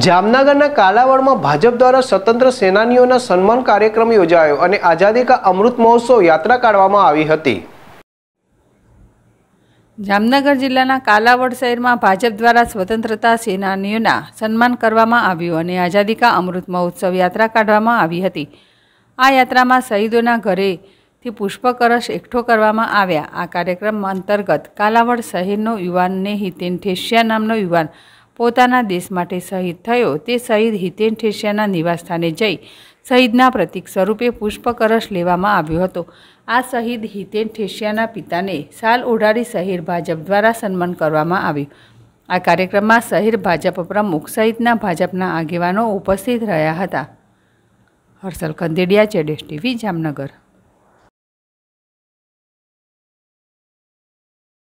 જામનગરના કાલાવડમાં ભાજપ દ્વારા સ્વતંત્ર સેનાનીઓના સન્માન કાર્યક્રમ યોજાયો અને આઝાદી કા અમૃત મહોત્સવ યાત્રા કાઢવામાં આવી હતી જામનગર જિલ્લાના કાલાવડ શહેરમાં ભાજપ દ્વારા સ્વતંત્રતા સેનાનીઓના સન્માન કરવામાં આવ્યું અને આઝાદી કા અમૃત મહોત્સવ યાત્રા કાઢવામાં આવી હતી આ યાત્રામાં શહીદોના ઘરેથી પુષ્પકરશ એકઠો કરવામાં આવ્યા આ કાર્યક્રમ અંતર્ગત કાલાવડ શહેરનો યુવાનને હિતેન ઠેસિયા નામનો યુવાન પોતાના દેશ માટે શહીદ થયો તે શહીદ હિતેન ઠેસિયાના નિવાસસ્થાને જઈ શહીદના પ્રતિક સ્વરૂપે પુષ્પકરશ લેવામાં આવ્યો હતો આ શહીદ હિતેન ઠેસિયાના પિતાને સાલ ઓઢાડી શહેર ભાજપ દ્વારા સન્માન કરવામાં આવ્યું આ કાર્યક્રમમાં શહેર ભાજપ પ્રમુખ સહિતના ભાજપના આગેવાનો ઉપસ્થિત રહ્યા હતા હર્ષલ કંદેડિયા ચેડેશ ટીવી જામનગર